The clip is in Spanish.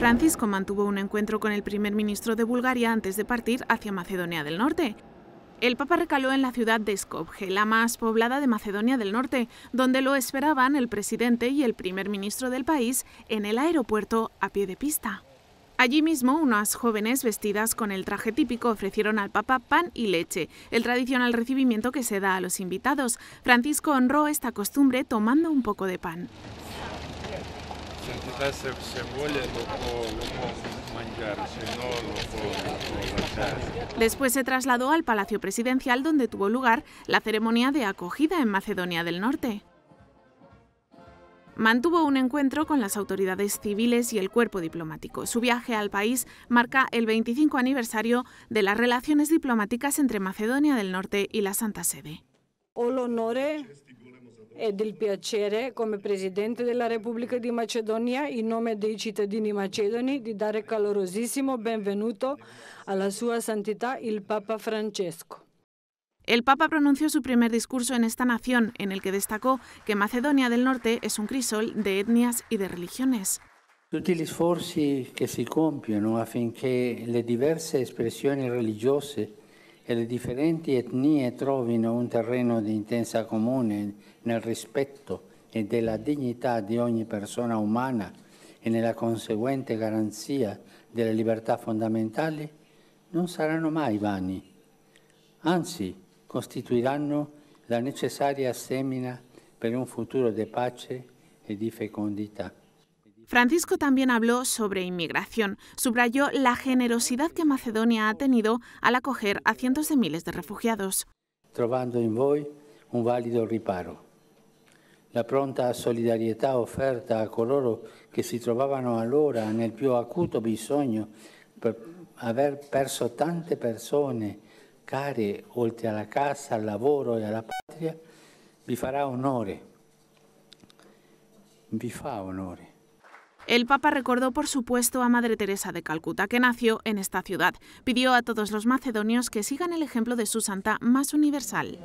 Francisco mantuvo un encuentro con el primer ministro de Bulgaria antes de partir hacia Macedonia del Norte. El Papa recaló en la ciudad de Skopje, la más poblada de Macedonia del Norte, donde lo esperaban el presidente y el primer ministro del país en el aeropuerto a pie de pista. Allí mismo, unas jóvenes vestidas con el traje típico ofrecieron al Papa pan y leche, el tradicional recibimiento que se da a los invitados. Francisco honró esta costumbre tomando un poco de pan. Después se trasladó al Palacio Presidencial donde tuvo lugar la ceremonia de acogida en Macedonia del Norte. Mantuvo un encuentro con las autoridades civiles y el cuerpo diplomático. Su viaje al país marca el 25 aniversario de las relaciones diplomáticas entre Macedonia del Norte y la Santa Sede. e del piacere, come Presidente della Repubblica di Macedonia, in nome dei cittadini macedoni, di dare calorosissimo benvenuto alla Sua Santità il Papa Francesco. El Papa pronunció su primer discurso en esta nación, en el que destacó que Macedonia del Norte es un crisol de etnias y de religiones. Tutti gli sforzi che si compiono affinché le diverse espressioni religiose che le differenti etnie trovino un terreno di intensa comune nel rispetto e della dignità di ogni persona umana e nella conseguente garanzia delle libertà fondamentali, non saranno mai vani. Anzi, costituiranno la necessaria semina per un futuro di pace e di fecondità. Francisco también habló sobre inmigración. Subrayó la generosidad que Macedonia ha tenido al acoger a cientos de miles de refugiados. Trovando en vos un válido riparo. La pronta solidaridad oferta a coloro che si trovavano allora el più acuto bisogno per aver perso tante persone care oltre la casa, al lavoro e la patria, vi farà onore. Vi fa onore. El Papa recordó, por supuesto, a Madre Teresa de Calcuta, que nació en esta ciudad. Pidió a todos los macedonios que sigan el ejemplo de su santa más universal.